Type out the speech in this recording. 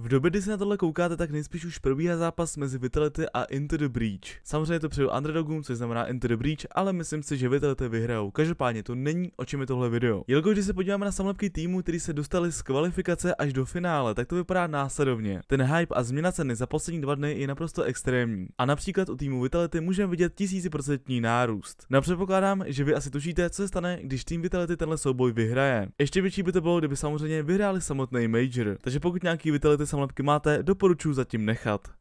V době, kdy se na tohle koukáte, tak nejspíš už probíhá zápas mezi Vitality a Into the Breach. Samozřejmě to přeju underdogům, což znamená Into the Breach, ale myslím si, že Vitality vyhrajou. Každopádně to není o čem je tohle video. Jelikož když se podíváme na samolepky týmu, který se dostali z kvalifikace až do finále, tak to vypadá následovně. Ten hype a změna ceny za poslední dva dny je naprosto extrémní. A například u týmu Vitality můžeme vidět tisíciprocentní nárůst. Napředpokládám, no že vy asi tušíte, co se stane, když tým Vitality tenhle souboj vyhraje. Ještě větší by to bylo, kdyby samozřejmě vyhráli samotný Major. Takže pokud nějaký Vitality samolepky máte, doporučuji zatím nechat.